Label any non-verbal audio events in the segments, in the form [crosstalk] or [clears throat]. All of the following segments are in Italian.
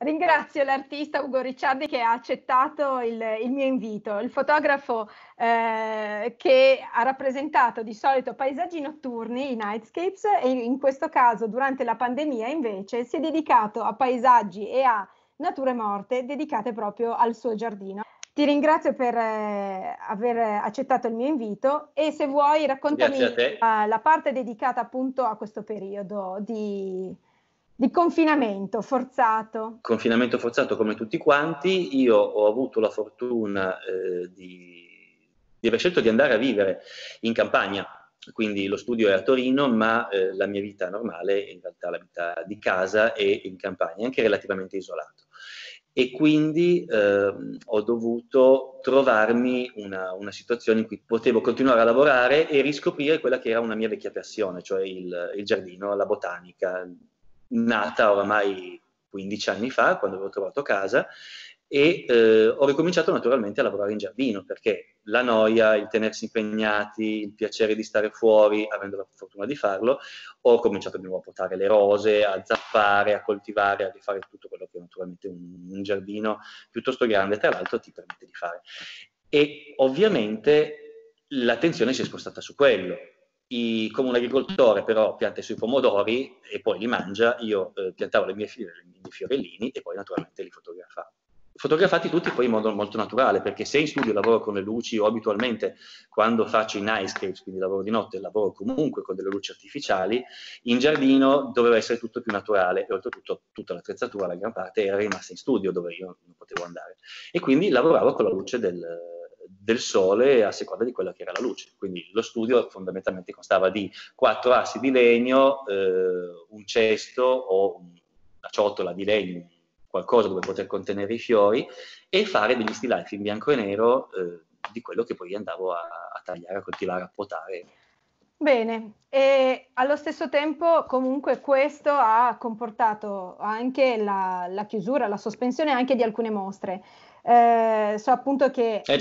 Ringrazio l'artista Ugo Ricciardi che ha accettato il, il mio invito, il fotografo eh, che ha rappresentato di solito paesaggi notturni, i nightscapes, e in questo caso durante la pandemia invece si è dedicato a paesaggi e a nature morte dedicate proprio al suo giardino. Ti ringrazio per eh, aver accettato il mio invito e se vuoi raccontami la, la parte dedicata appunto a questo periodo di, di confinamento forzato. Confinamento forzato come tutti quanti, io ho avuto la fortuna eh, di, di, aver scelto di andare a vivere in campagna, quindi lo studio è a Torino, ma eh, la mia vita normale in realtà la vita di casa e in campagna, anche relativamente isolato. E quindi eh, ho dovuto trovarmi una, una, situazione in cui potevo continuare a lavorare e riscoprire quella che era una mia vecchia passione, cioè il, il giardino, la botanica, nata oramai 15 anni fa, quando avevo trovato casa, e eh, ho ricominciato naturalmente a lavorare in giardino perché la noia, il tenersi impegnati, il piacere di stare fuori, avendo la fortuna di farlo, ho cominciato di nuovo a portare le rose, a zappare, a coltivare, a rifare tutto quello che naturalmente un, un giardino piuttosto grande, tra l'altro, ti permette di fare. E ovviamente l'attenzione si è spostata su quello, i, come un agricoltore però pianta i suoi pomodori e poi li mangia, io eh, piantavo le mie, i miei fiorellini e poi naturalmente li fotografavo. Fotografati tutti poi in modo molto naturale, perché se in studio lavoro con le luci o abitualmente quando faccio i nightscapes, quindi lavoro di notte, lavoro comunque con delle luci artificiali, in giardino doveva essere tutto più naturale e oltretutto tutta l'attrezzatura, la gran parte, era rimasta in studio dove io non potevo andare. E quindi lavoravo con la luce del, del sole a seconda di quella che era la luce. Quindi lo studio fondamentalmente constava di quattro assi di legno, eh, un cesto o una ciotola di legno, qualcosa dove poter contenere i fiori e fare degli stilati in bianco e nero eh, di quello che poi andavo a, a tagliare, a coltivare, a potare. Bene, e allo stesso tempo comunque questo ha comportato anche la, la, chiusura, la sospensione anche di alcune mostre eh, so appunto che eh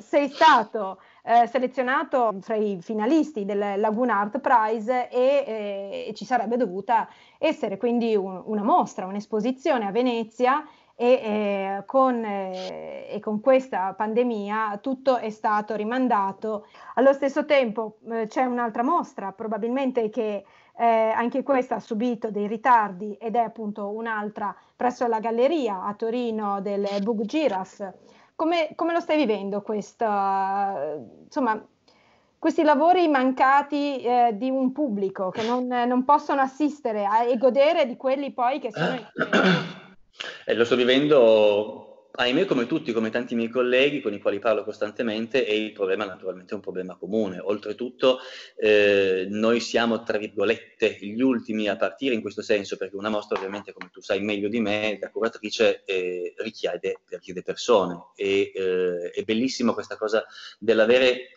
sei stato eh, selezionato tra i finalisti del Laguna Art Prize e, eh, e ci sarebbe dovuta essere quindi un, una mostra, un'esposizione a Venezia e, eh, con, eh, e, con, questa pandemia tutto è stato rimandato. Allo stesso tempo eh, c'è un'altra mostra probabilmente che eh, anche questa ha subito dei ritardi ed è appunto un'altra presso la galleria a Torino del Bug Giras. Come, come lo stai vivendo questo, insomma, questi lavori mancati eh, di un pubblico che non, non possono assistere a, e godere di quelli poi che sono... [clears throat] Eh, lo sto vivendo ahimè come tutti, come tanti miei colleghi con i quali parlo costantemente, e il problema naturalmente è un problema comune. Oltretutto eh, noi siamo, tra virgolette, gli ultimi a partire in questo senso, perché una mostra ovviamente, come tu sai meglio di me, da curatrice eh, richiede, richiede, persone. E eh, è bellissima questa cosa dell'avere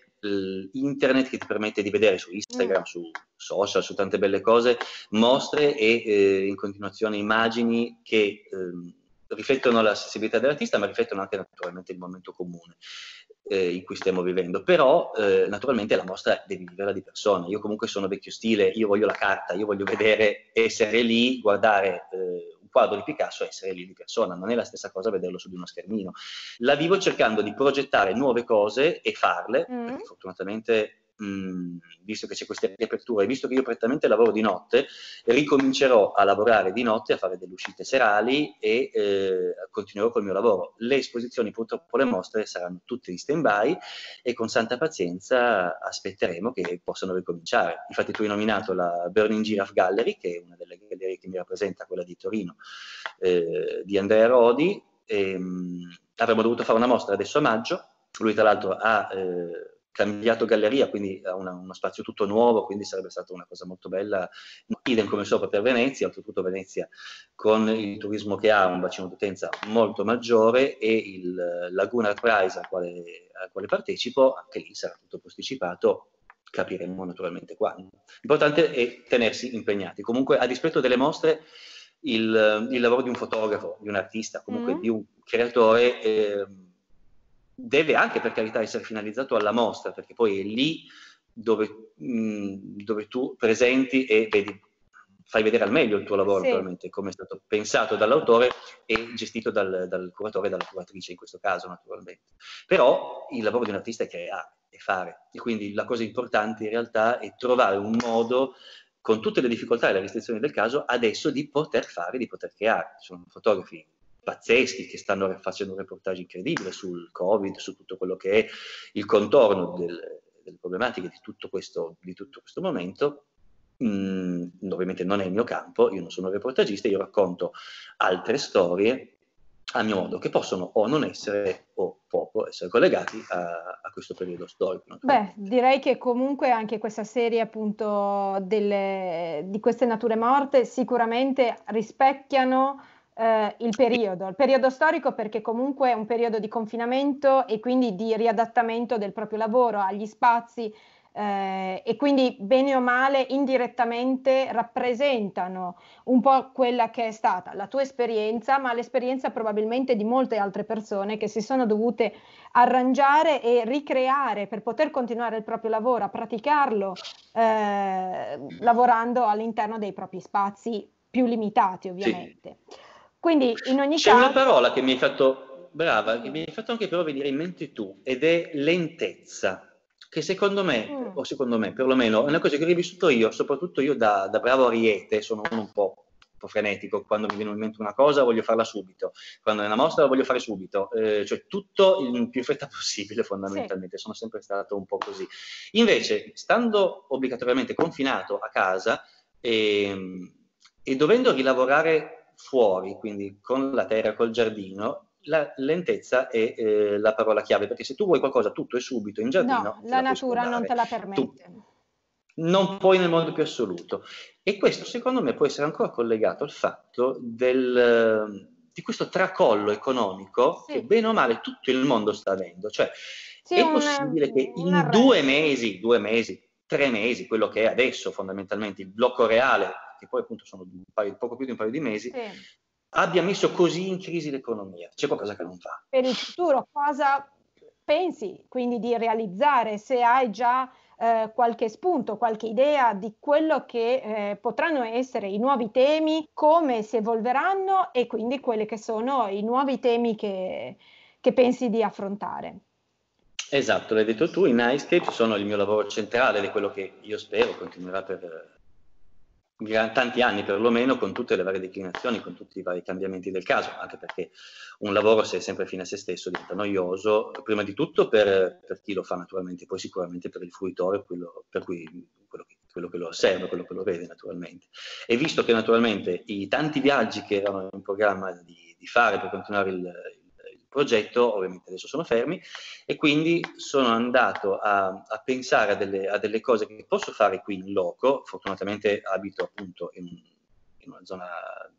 internet che ti permette di vedere su Instagram, su social, su tante belle cose, mostre e eh, in continuazione immagini che... Ehm, riflettono la sensibilità dell'artista, ma riflettono anche naturalmente il momento comune eh, in cui stiamo vivendo. Però eh, naturalmente la mostra devi viverla di persona. Io comunque sono vecchio stile, io voglio la carta, io voglio vedere, essere lì, guardare eh, un quadro di Picasso e essere lì di persona. Non è la stessa cosa vederlo su di uno schermino. La vivo cercando di progettare nuove cose e farle, mm. perché fortunatamente mh, visto che c'è questa riapertura e visto che io prettamente lavoro di notte, ricomincerò a lavorare di notte, a fare delle uscite serali e eh, continuerò col mio lavoro. Le esposizioni, purtroppo le mostre, saranno tutte in stand-by e con santa pazienza aspetteremo che possano ricominciare. Infatti tu hai nominato la Burning Giraffe Gallery, che è una delle gallerie che mi rappresenta, quella di Torino, eh, di Andrea Rodi. E, ehm, mh, avremmo dovuto fare una mostra adesso a maggio, lui tra l'altro ha... Eh, cambiato galleria, quindi eh, una, uno spazio tutto nuovo, quindi sarebbe stata una cosa molto bella. Idem come sopra per Venezia, oltretutto Venezia con il turismo che ha un bacino d'utenza molto maggiore e il eh, Laguna Prize al quale, al quale partecipo, anche lì sarà tutto posticipato, capiremo naturalmente quando. L'importante è tenersi impegnati. Comunque a dispetto delle mostre, il, il lavoro di un fotografo, di un artista, comunque mm. di un creatore... Eh, deve anche per carità essere finalizzato alla mostra, perché poi è lì dove, mh, mm, dove tu presenti e vedi, fai vedere al meglio il tuo lavoro, sì. naturalmente, come è stato pensato dall'autore e gestito dal, dal curatore e dalla curatrice in questo caso, naturalmente. Però il lavoro di un artista è creare, è fare, e quindi la cosa importante in realtà è trovare un modo con tutte le difficoltà e le restrizioni del caso, adesso di poter fare, di poter creare. Sono fotografi pazzeschi che stanno facendo un reportage incredibile sul Covid, su tutto quello che è il contorno del, delle problematiche di tutto questo, di tutto questo momento. Mm, ovviamente non è il mio campo, io non sono reportagista, io racconto altre storie a mio modo, che possono o non essere o poco essere collegati a, a questo periodo storico. Beh, direi che comunque anche questa serie appunto delle, di queste nature morte sicuramente rispecchiano eh, il periodo, il periodo storico perché comunque è un periodo di confinamento e quindi di riadattamento del proprio lavoro agli spazi eh, e quindi bene o male indirettamente rappresentano un po' quella che è stata la tua esperienza, ma l'esperienza probabilmente di molte altre persone che si sono dovute arrangiare e ricreare per poter continuare il proprio lavoro, a praticarlo eh, lavorando all'interno dei propri spazi più limitati ovviamente. Sì. Quindi in ogni caso... C'è una parola che mi hai fatto, brava, che mi hai fatto anche però venire in mente tu, ed è lentezza che secondo me, mm. o secondo me perlomeno, è una cosa che ho rivissuto io, soprattutto io da, da bravo ariete, sono un po', un po', frenetico, quando mi viene in mente una cosa voglio farla subito, quando è una mostra la voglio fare subito, eh, cioè tutto in più fretta [laughs] possibile fondamentalmente, sì. sono sempre stato un po' così. Invece, stando obbligatoriamente confinato a casa e, ehm, e dovendo rilavorare fuori, quindi con la terra, col giardino, la lentezza è eh, la parola chiave, perché se tu vuoi qualcosa tutto e subito in giardino... No, la, la natura non te la permette. Tu non puoi nel modo più assoluto. E questo secondo me può essere ancora collegato al fatto del, di questo tracollo economico sì. che bene o male tutto il mondo sta avendo. Cioè sì, è un, possibile che in due mesi, due mesi, tre mesi, quello che è adesso fondamentalmente il blocco reale stati, poi appunto sono paio, poco più di un paio di mesi, sì. abbia messo così in crisi l'economia. C'è qualcosa che non va. Per il futuro cosa pensi quindi di realizzare se hai già eh, qualche spunto, qualche idea di quello che eh, potranno essere i nuovi temi, come si evolveranno e quindi quelli che sono i nuovi temi che, che pensi di affrontare. Esatto, l'hai detto tu, i Nightscape sono il mio lavoro centrale ed è quello che io spero continuerà per, tanti anni perlomeno con tutte le varie declinazioni, con tutti i vari cambiamenti del caso, anche perché un lavoro se è sempre fine a se stesso diventa noioso, prima di tutto per, per chi lo fa naturalmente, poi sicuramente per il fruitore, quello, per cui, quello, che, quello che lo osserva, quello che lo vede naturalmente. E visto che naturalmente i tanti viaggi che erano in programma di, di fare per continuare il, progetto, ovviamente adesso sono fermi, e quindi sono andato a, a pensare a delle, a delle, cose che posso fare qui in loco, fortunatamente abito appunto in, in una zona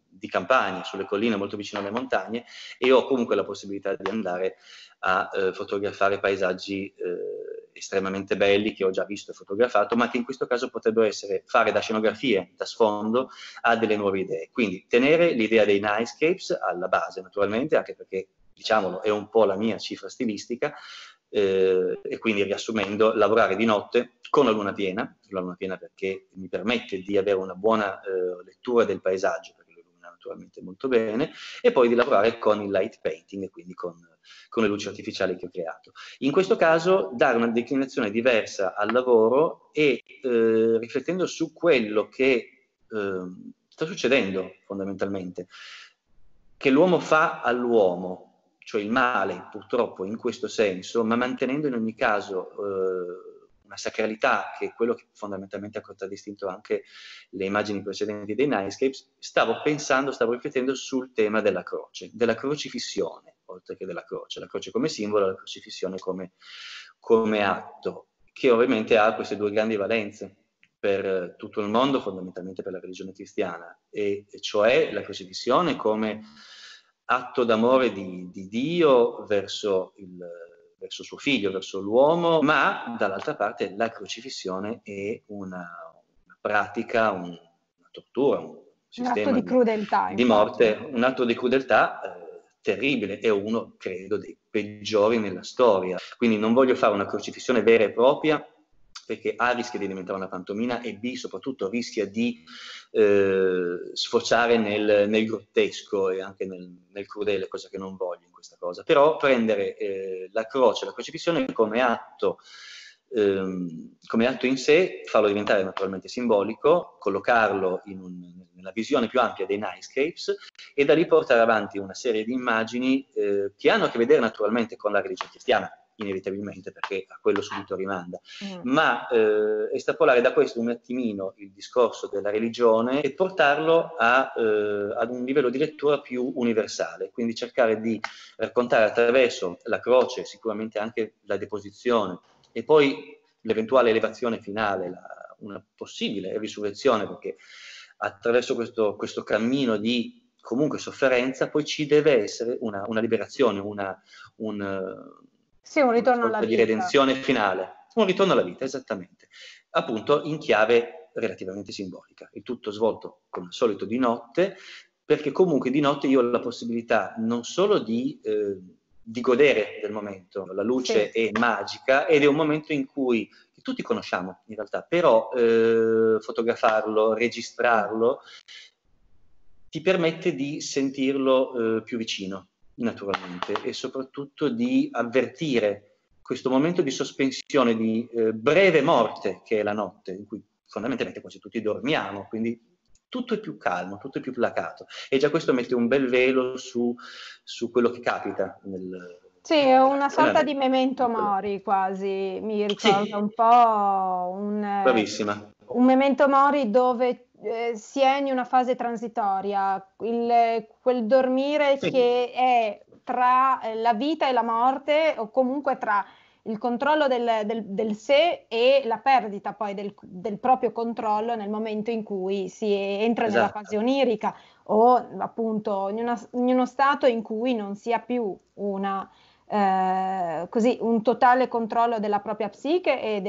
di campagna, sulle colline, molto vicino alle montagne, e ho comunque la possibilità di andare a eh, fotografare paesaggi eh, estremamente belli che ho già visto e fotografato, ma che in questo caso potrebbero essere fare da scenografie, da sfondo, a delle nuove idee. Quindi tenere l'idea dei nightscapes alla base, naturalmente, anche perché diciamolo, è un po' la mia cifra stilistica, eh, e quindi riassumendo, lavorare di notte con la luna piena, la luna piena perché mi permette di avere una buona eh, lettura del paesaggio, perché lo illumina naturalmente molto bene, e poi di lavorare con il light painting, quindi con, con le luci artificiali che ho creato. In questo caso dare una declinazione diversa al lavoro e eh, riflettendo su quello che ehm, sta succedendo fondamentalmente, che l'uomo fa all'uomo, cioè il male purtroppo in questo senso, ma mantenendo in ogni caso eh, una sacralità che è quello che fondamentalmente ha contraddistinto anche le immagini precedenti dei Nightscapes, stavo pensando, stavo riflettendo sul tema della croce, della crocifissione, oltre che della croce, la croce come simbolo, la crocifissione come, come atto, che ovviamente ha queste due grandi valenze per tutto il mondo, fondamentalmente per la religione cristiana, e cioè la crocifissione come atto d'amore di, di Dio verso, il, verso, suo figlio, verso l'uomo, ma dall'altra parte la crocifissione è una, una pratica, un, una tortura, un, un atto di, crudeltà, di, di morte, un atto di crudeltà eh, terribile, è uno, credo, dei peggiori nella storia. Quindi non voglio fare una crocifissione vera e propria, perché A rischia di diventare una pantomima e B soprattutto rischia di eh, sfociare nel, nel, grottesco e anche nel, nel, crudele, cosa che non voglio in questa cosa. Però prendere eh, la croce, la crocifissione come atto, ehm, come atto in sé, farlo diventare naturalmente simbolico, collocarlo un, nella visione più ampia dei Nightscapes e da lì portare avanti una serie di immagini eh, che hanno a che vedere naturalmente con la religione cristiana inevitabilmente perché a quello subito rimanda, mm. ma eh, estrapolare da questo un attimino il discorso della religione e portarlo a, eh, ad un livello di lettura più universale, quindi cercare di raccontare attraverso la croce sicuramente anche la deposizione e poi l'eventuale elevazione finale, la, una possibile risurrezione, perché attraverso questo, questo cammino di comunque sofferenza, poi ci deve essere una, una liberazione, una, un, sì, un ritorno alla di vita. Di redenzione finale. Un ritorno alla vita, esattamente. Appunto in chiave relativamente simbolica. Il tutto svolto come al solito di notte, perché comunque di notte io ho la possibilità non solo di, eh, di godere del momento, la luce sì. è magica ed è un momento in cui tutti conosciamo in realtà, però eh, fotografarlo, registrarlo ti permette di sentirlo eh, più vicino, naturalmente, e soprattutto di avvertire questo momento di sospensione, di eh, breve morte che è la notte, in cui fondamentalmente quasi tutti dormiamo, quindi tutto è più calmo, tutto è più placato. E già questo mette un bel velo su, su quello che capita nel, sì, è una sorta di memento mori quasi, mi ricorda sì. un po' un, eh, un, memento mori dove eh, si è in una fase transitoria, il, quel dormire sì. che è tra eh, la vita e la morte o comunque tra il controllo del, del, del sé e la perdita poi del, del, proprio controllo nel momento in cui si entra esatto. nella fase onirica o appunto in, una, in, uno stato in cui non si ha più una, eh, così, un totale controllo della propria psiche e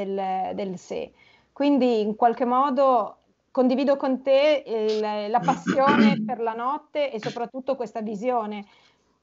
del sé. Quindi in qualche modo condivido con te il, la passione per la notte e soprattutto questa visione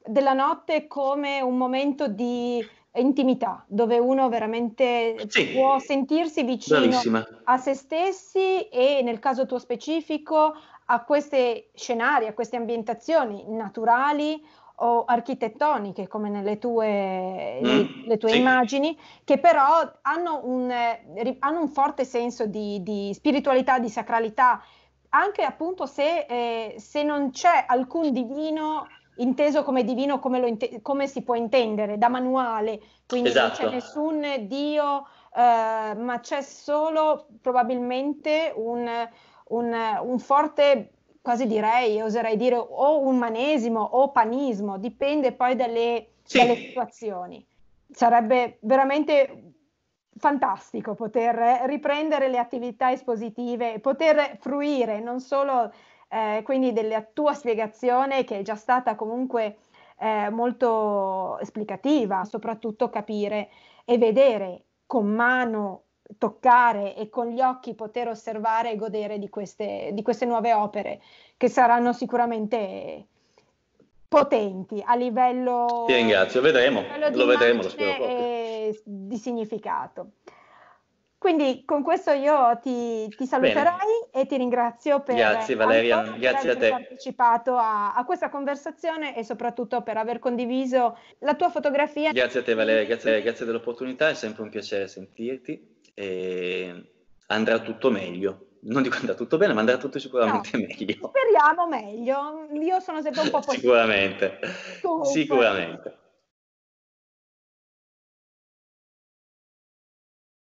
della notte come un momento di intimità, dove uno veramente sì, può sentirsi vicino bravissima. a se stessi e nel caso tuo specifico a questi scenari, a queste ambientazioni naturali o architettoniche come nelle tue, mm, tue sì. immagini, che però hanno un, eh, hanno un forte senso di, di, spiritualità, di sacralità, anche appunto se, eh, se, non c'è alcun divino inteso come divino come, inte- come si può intendere, da manuale, quindi esatto. non c'è esatto. nessun dio, eh, ma c'è solo probabilmente un... Un, un, forte quasi direi, oserei dire, o umanesimo o panismo, dipende poi dalle, sì. dalle situazioni. Sarebbe veramente fantastico poter riprendere le attività espositive, poter fruire non solo eh, quindi della tua spiegazione che è già stata comunque eh, molto esplicativa, soprattutto capire e vedere con mano toccare e con gli occhi poter osservare e godere di queste, di queste nuove opere che saranno sicuramente potenti a livello... Ti ringrazio, vedremo, livello lo vedremo, lo spero proprio. Di significato. Quindi con questo io ti, ti saluterei Bene. e ti ringrazio per grazie, Valeria, grazie per aver partecipato a, a, questa conversazione e soprattutto per aver condiviso la tua fotografia. Grazie a te Valeria, grazie, grazie dell'opportunità, è sempre un piacere sentirti eh, andrà tutto meglio. Non dico andrà tutto bene, ma andrà tutto sicuramente no, meglio. Speriamo meglio. Io sono sempre un po' positiva. Sicuramente. Tu, sicuramente.